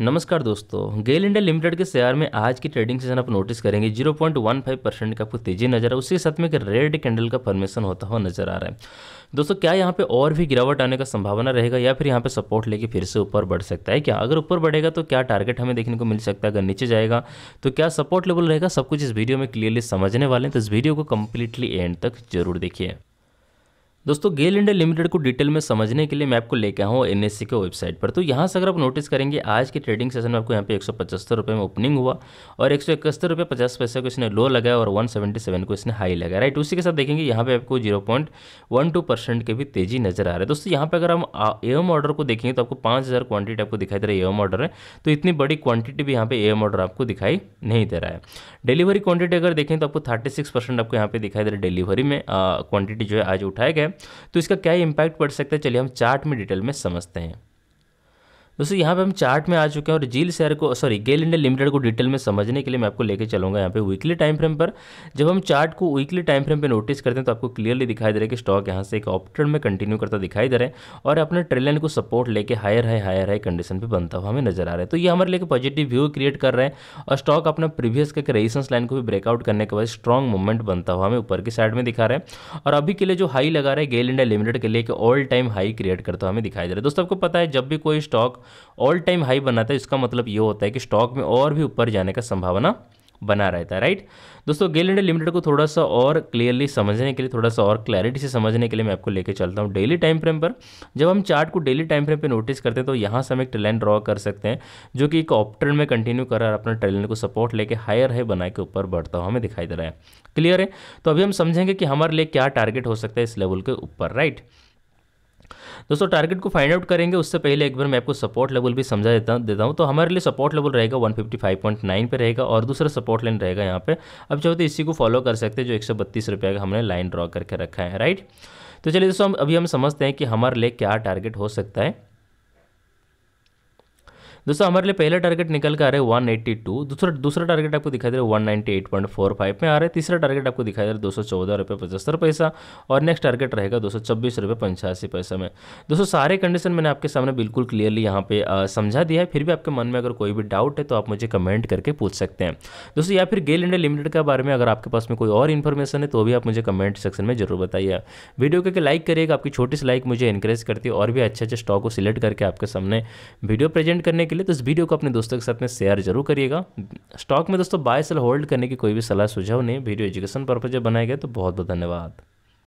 नमस्कार दोस्तों GAIL India Limited के शेयर में आज की ट्रेडिंग सेशन आप नोटिस करेंगे 0.15 परसेंट का आपको तेजी नजर उसी के साथ में एक रेड कैंडल का फॉर्मेशन होता हुआ नजर आ रहा है दोस्तों क्या यहाँ पे और भी गिरावट आने का संभावना रहेगा या फिर यहाँ पे सपोर्ट लेके फिर से ऊपर बढ़ सकता है क्या अगर ऊपर बढ़ेगा तो क्या टारगेट हमें देखने को मिल सकता है अगर नीचे जाएगा तो क्या सपोर्ट लेवल रहेगा सब कुछ इस वीडियो में क्लियरली समझने वाले हैं तो इस वीडियो को कम्प्लीटली एंड तक जरूर देखिए दोस्तों गेल इंडिया लिमिटेड को डिटेल में समझने के लिए मैं आपको लेके आऊँ एन एस के वेबसाइट पर तो यहाँ से अगर आप नोटिस करेंगे आज के ट्रेडिंग सेशन में आपको यहाँ पे एक सौ में ओपनिंग हुआ और एक सौ इकहत्तर रुपये पचास पैसे को इसने लो लगाया और वन सेवेंटी सेवन को इसने हाई लगाया राइट उसी के साथ देखेंगे यहाँ पे आपको zero point one two percent के भी तेजी नजर आ रहा है दोस्तों यहाँ पर अगर हम एम ऑर्डर को देखेंगे तो आपको पाँच हज़ार क्वांटिटी आपको दिखाई दे रहा है एम ऑर्डर है तो इतनी बड़ी क्वांटिटी भी यहाँ पे एम ऑर्डर आपको दिखाई नहीं दे रहा है डिलीवरी क्वांटिटी अगर देखें तो आपको थर्टी सिक्स परसेंट आपको यहाँ पे दिखाई दे रहा है डिलीवरी में क्वांटिटी जो है आज उठाया गया तो इसका क्या इंपैक्ट पड़ सकता है चलिए हम चार्ट में डिटेल में समझते हैं दोस्तों यहाँ पे हम चार्ट में आ चुके हैं और जील शेयर को सॉरी गेल इंडिया लिमिटेड को डिटेल में समझने के लिए मैं आपको लेके चलूँगा यहाँ पे वीकली टाइम फ्रेम पर जब हम चार्ट को वीकली टाइम फ्रेम पे नोटिस करते हैं तो आपको क्लियरली दिखाई दे रहा है कि स्टॉक यहाँ से एक ऑप्टर में कंटिन्यू करता दिखाई दे रहा है और अपने ट्रेलन को सपोर्ट लेके हायर है हायर हाई कंडीशन पर बनता हुआ हमें नजर आ रहा है तो ये हमारे लिए पॉजिटिव व्यू क्रिएट कर रहे हैं और स्टॉक अपना प्रीवियस के रेजिस्टेंस लाइन को भी ब्रेकआउट करने के बाद स्ट्रॉन्ग मूवमेंट बनता हुआ हमें ऊपर की साइड में दिखा रहे हैं और अभी के लिए जो हाई लगा रहा है गेल इंडिया लिमिटेड के लिए एक ऑल टाइम हाई क्रिएट करता हुआ हमें दिखाई दे रहा है दोस्तों आपको पता है जब भी कोई स्टॉक ऑल टाइम हाई बनाता है इसका मतलब ये होता है कि स्टॉक में और भी ऊपर जाने का संभावना बना रहता है राइट दोस्तों गेल इंडिया लिमिटेड को थोड़ा सा और क्लियरली समझने के लिए थोड़ा सा और क्लैरिटी से समझने के लिए मैं आपको लेकर चलता हूँ डेली टाइम फ्रेम पर जब हम चार्ट को डेली टाइम फ्रेम पर नोटिस करते हैं तो यहाँ से हम एक ट्रेलन ड्रॉ कर सकते हैं जो कि एक ऑप्टर्न में कंटिन्यू कर रहा है अपना ट्रेलन को सपोर्ट लेकर हायर है बना के ऊपर बढ़ता हुआ हमें दिखाई दे रहा है क्लियर है तो अभी हम समझेंगे कि हमारे लिए क्या टारगेट हो सकता है इस लेवल के ऊपर राइट दोस्तों टारगेट को फाइंड आउट करेंगे उससे पहले एक बार मैं आपको सपोर्ट लेवल भी समझा देता देता हूँ तो हमारे लिए सपोर्ट लेवल रहेगा 155.9 पे रहेगा और दूसरा सपोर्ट लाइन रहेगा यहाँ पे अब चाहते तो इसी को फॉलो कर सकते हैं जो एक रुपये का हमने लाइन ड्रॉ करके रखा है राइट तो चलिए दोस्तों अभी हम समझते हैं कि हमारे लिए क्या टारगेट हो सकता है दोस्तों हमारे लिए पहला टारगेट निकल कर आ रहा है वन एट्टी टू दूसरा दूसरा टारगेट आपको दिखाई दे रहा है one ninety eight point four five में आ रहा है तीसरा टारगेट आपको दिखाई दे रहा है दो सौ चौदह रुपये पचहत्तर पैसा और नेक्स्ट टारगेट रहेगा दो सौ छब्बीस रुपये पंचासी पैसा में दोस्तों सारे कंडीशन मैंने आपके सामने बिल्कुल क्लियरली यहाँ पे समझा दिया है फिर भी आपके मन में अगर कोई भी डाउट है तो आप मुझे कमेंट करके पूछ सकते हैं दोस्तों या फिर गेल इंडिया लिमिटेड के बारे में अगर आपके पास में कोई और इन्फॉर्मेशन है तो भी आप मुझे कमेंट सेक्शन में जरूर बताइए वीडियो करके लाइक करिएगा आपकी छोटी सी लाइक मुझे इंकरेज करती है और भी अच्छे अच्छे स्टॉक को सिलेक्ट करके आपके सामने वीडियो प्रेजेंट करने के के लिए तो इस वीडियो को अपने दोस्तों के साथ में शेयर जरूर करिएगा स्टॉक में दोस्तों बाय सेल होल्ड करने की कोई भी सलाह सुझाव नहीं वीडियो एजुकेशन पर्पज बनाया गया तो बहुत बहुत धन्यवाद